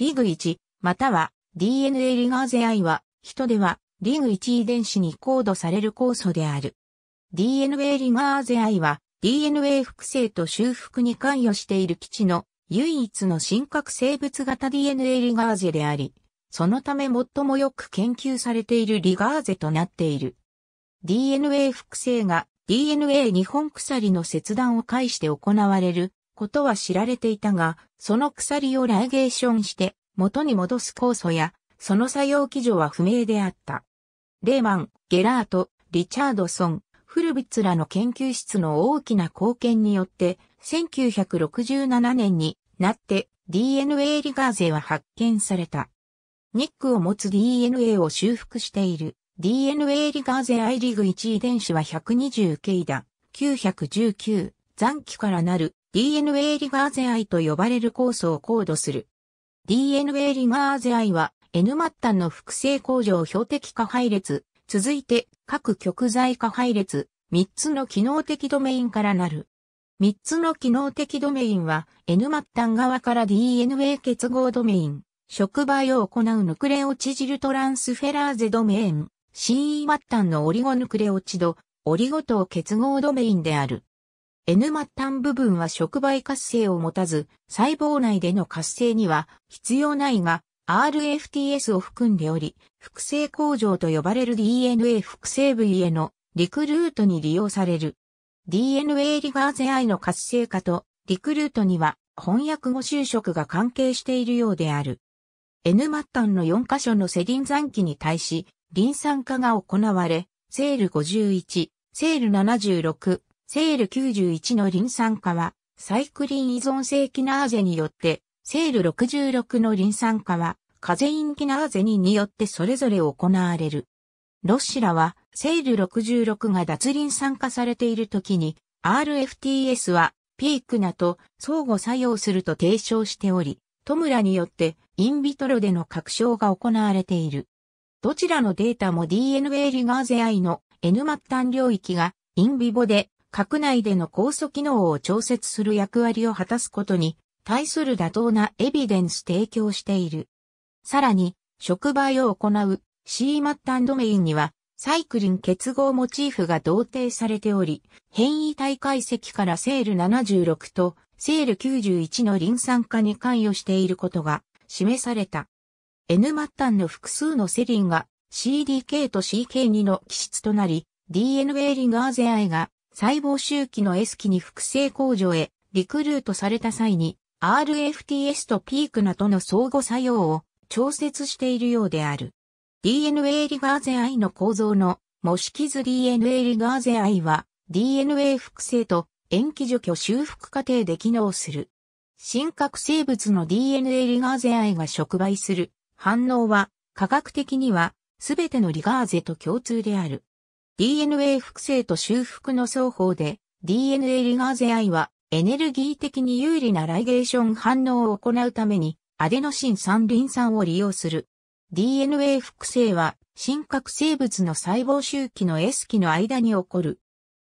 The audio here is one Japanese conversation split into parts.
リグ1、または DNA リガーゼ I は、人では、リグ1遺伝子にコードされる酵素である。DNA リガーゼ I は、DNA 複製と修復に関与している基地の唯一の真核生物型 DNA リガーゼであり、そのため最もよく研究されているリガーゼとなっている。DNA 複製が DNA 日本鎖の切断を介して行われることは知られていたが、その鎖をライゲーションして元に戻す酵素や、その作用基準は不明であった。レーマン、ゲラート、リチャードソン、フルビッツらの研究室の大きな貢献によって、1967年になって DNA リガーゼは発見された。ニックを持つ DNA を修復している DNA リガーゼアイリグ1遺伝子は 120K だ。919、残機からなる DNA リガーゼアイと呼ばれる酵素をコードする。DNA リガーゼアイは N 末端の複製工場標的化配列、続いて各極材化配列、3つの機能的ドメインからなる。3つの機能的ドメインは N 末端側から DNA 結合ドメイン、触媒を行うヌクレオチジルトランスフェラーゼドメイン、CE 末端のオリゴヌクレオチド、オリゴ糖結合ドメインである。N 末端部分は触媒活性を持たず、細胞内での活性には必要ないが、RFTS を含んでおり、複製工場と呼ばれる DNA 複製部位へのリクルートに利用される。DNA リガーゼ I の活性化とリクルートには翻訳語就職が関係しているようである。N 末端の4箇所のセリン残機に対し、リン酸化が行われ、セール51、セール76、セール91のリン酸化は、サイクリン依存性キナーゼによって、セール66のリン酸化は、カゼインキナーゼによってそれぞれ行われる。ロッシラは、セール66が脱リン酸化されている時に、RFTS は、ピークナと相互作用すると提唱しており、トムラによってインビトロでの確証が行われている。どちらのデータも DNA リガーゼ I の N 末端領域がインビボで核内での酵素機能を調節する役割を果たすことに対する妥当なエビデンス提供している。さらに、触媒を行う c マッタンドメインには、サイクリン結合モチーフが同定されており、変異体解析からセール76とセール91のリン酸化に関与していることが示された。N マッタンの複数のセリンが CDK と CK2 の基質となり、DNA リガーゼ I が細胞周期の S 期に複製工場へリクルートされた際に RFTS とピークナとの相互作用を調節しているようである。DNA リガーゼ愛の構造の模式図 DNA リガーゼ愛は DNA 複製と塩基除去修復過程で機能する。真核生物の DNA リガーゼ愛が触媒する反応は科学的にはすべてのリガーゼと共通である。DNA 複製と修復の双方で DNA リガーゼ I はエネルギー的に有利なライゲーション反応を行うためにアデノシン三リン酸を利用する。DNA 複製は真核生物の細胞周期の S 期の間に起こる。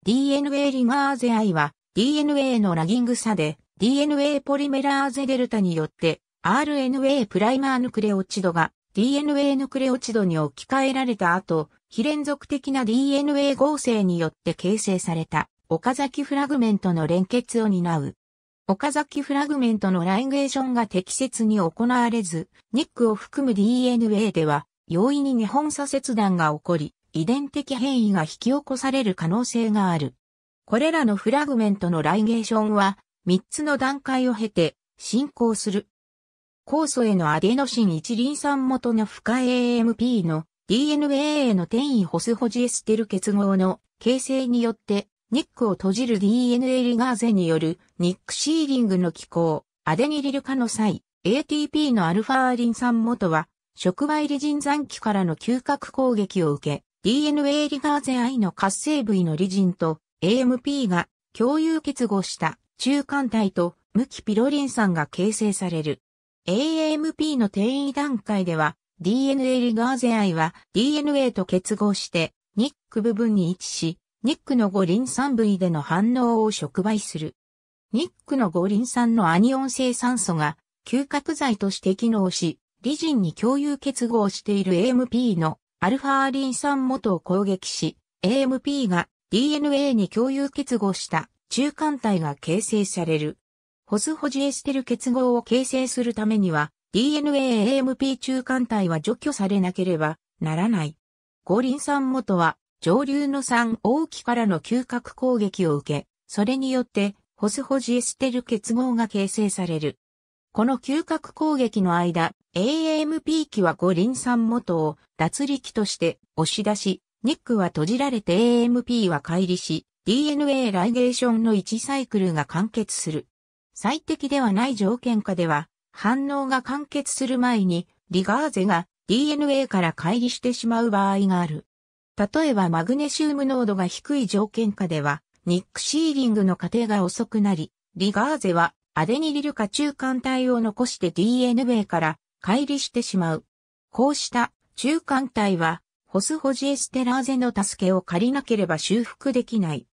DNA リガーゼ I は DNA のラギング差で DNA ポリメラーゼデルタによって RNA プライマーヌクレオチドが DNA ヌクレオチドに置き換えられた後、非連続的な DNA 合成によって形成された岡崎フラグメントの連結を担う。岡崎フラグメントのライゲーションが適切に行われず、ニックを含む DNA では容易に日本左折断が起こり、遺伝的変異が引き起こされる可能性がある。これらのフラグメントのライゲーションは、3つの段階を経て進行する。酵素へのアデノシン一リン酸元の深い AMP の DNA への転移ホスホジエステル結合の形成によって、ニックを閉じる DNA リガーゼによるニックシーリングの機構、アデニリル化の際、ATP のアルファーリン酸元は、触媒リジン残機からの嗅覚攻撃を受け、DNA リガーゼ I の活性部位のリジンと AMP が共有結合した中間体と無機ピロリン酸が形成される。AMP の転移段階では DNA リガーゼ I は DNA と結合してニック部分に位置し、ニックの五輪酸部位での反応を触媒する。ニックの五輪酸のアニオン性酸素が嗅覚剤として機能し、リジンに共有結合している AMP のアルファリン酸元を攻撃し、AMP が DNA に共有結合した中間体が形成される。ホスホジエステル結合を形成するためには、DNA-AMP 中間体は除去されなければならない。五輪酸元は上流の酸大きからの嗅覚攻撃を受け、それによってホスホジエステル結合が形成される。この嗅覚攻撃の間、AMP 機は五輪酸元を脱力として押し出し、ニックは閉じられて AMP は乖離し、DNA ライゲーションの1サイクルが完結する。最適ではない条件下では、反応が完結する前にリガーゼが DNA から乖離してしまう場合がある。例えばマグネシウム濃度が低い条件下では、ニックシーリングの過程が遅くなり、リガーゼはアデニリル化中間体を残して DNA から乖離してしまう。こうした中間体は、ホスホジエステラーゼの助けを借りなければ修復できない。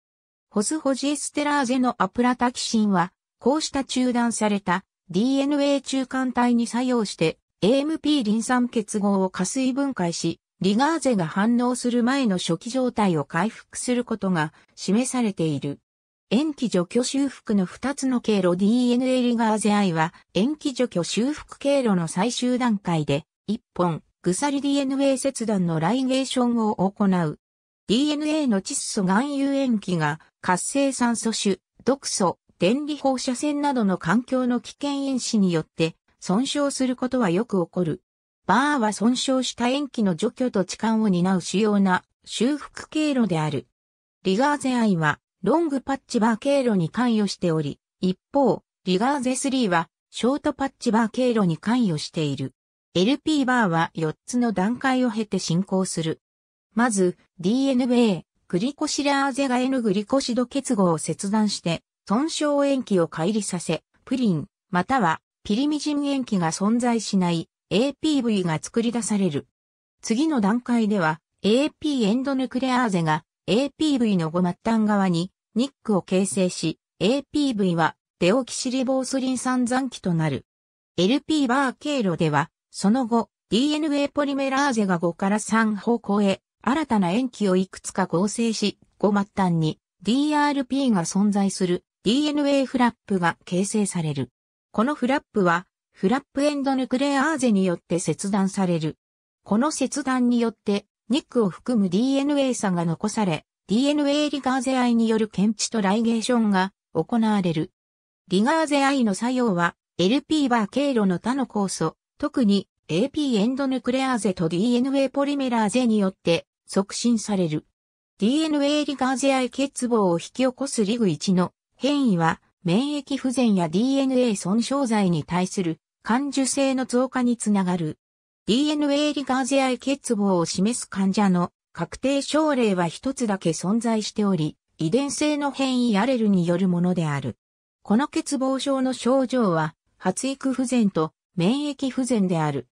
ホスホジエステラーゼのアプラタキシンは、こうした中断された DNA 中間体に作用して AMP リン酸結合を加水分解し、リガーゼが反応する前の初期状態を回復することが示されている。塩基除去修復の2つの経路 DNA リガーゼ I は塩基除去修復経路の最終段階で1本鎖 DNA 切断のライゲーションを行う。DNA の窒素含有塩基が活性酸素種、毒素、電離放射線などの環境の危険因子によって損傷することはよく起こる。バーは損傷した塩基の除去と置換を担う主要な修復経路である。リガーゼアイはロングパッチバー経路に関与しており、一方、リガーゼ3はショートパッチバー経路に関与している。LP バーは4つの段階を経て進行する。まず、DNA グリコシラーゼが N グリコシド結合を切断して、損傷塩基を乖離させ、プリン、またはピリミジン塩基が存在しない APV が作り出される。次の段階では AP エンドヌクレアーゼが APV の5末端側にニックを形成し、APV はデオキシリボースリン酸残基となる。LP バー経路では、その後、DNA ポリメラーゼが5から3方向へ、新たな塩基をいくつか合成し、5末端に DRP が存在する DNA フラップが形成される。このフラップは、フラップエンドヌクレアーゼによって切断される。この切断によって、ニックを含む DNA 差が残され、DNA リガーゼ愛による検知とライゲーションが行われる。リガーゼ愛の作用は、LP バー経路の他の酵素、特に AP エンドヌクレアーゼと DNA ポリメラーゼによって促進される。DNA リガーゼ愛欠乏を引き起こすリグ1の変異は免疫不全や DNA 損傷剤に対する感受性の増加につながる。DNA リガーゼ愛欠乏を示す患者の確定症例は一つだけ存在しており、遺伝性の変異アレルによるものである。この欠乏症の症状は、発育不全と免疫不全である。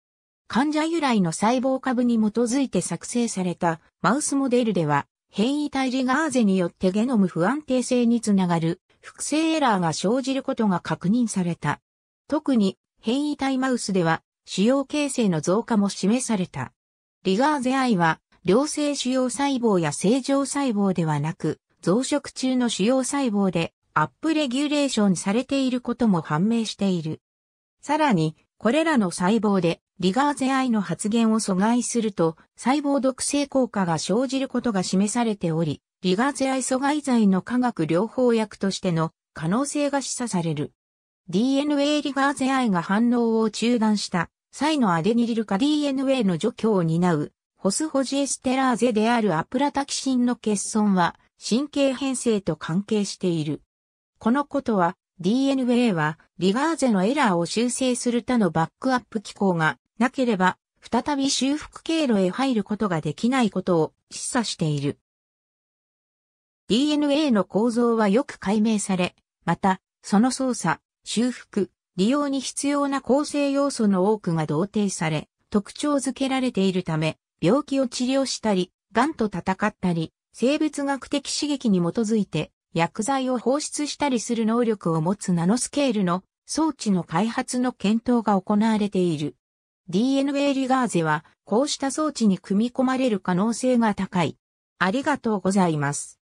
患者由来の細胞株に基づいて作成されたマウスモデルでは、変異体リガーゼによってゲノム不安定性につながる複製エラーが生じることが確認された。特に変異体マウスでは腫瘍形成の増加も示された。リガーゼアイは良性腫瘍細胞や正常細胞ではなく増殖中の腫瘍細胞でアップレギュレーションされていることも判明している。さらに、これらの細胞でリガーゼアイの発現を阻害すると細胞毒性効果が生じることが示されており、リガーゼア阻害剤の化学療法薬としての可能性が示唆される。DNA リガーゼアイが反応を中断した際のアデニリル化 DNA の除去を担うホスホジエステラーゼであるアプラタキシンの欠損は神経変性と関係している。このことは DNA はリガーゼのエラーを修正する他のバックアップ機構がなければ再び修復経路へ入ることができないことを示唆している。DNA の構造はよく解明され、また、その操作、修復、利用に必要な構成要素の多くが同定され、特徴づけられているため、病気を治療したり、癌と戦ったり、生物学的刺激に基づいて薬剤を放出したりする能力を持つナノスケールの装置の開発の検討が行われている。DNA リガーゼはこうした装置に組み込まれる可能性が高い。ありがとうございます。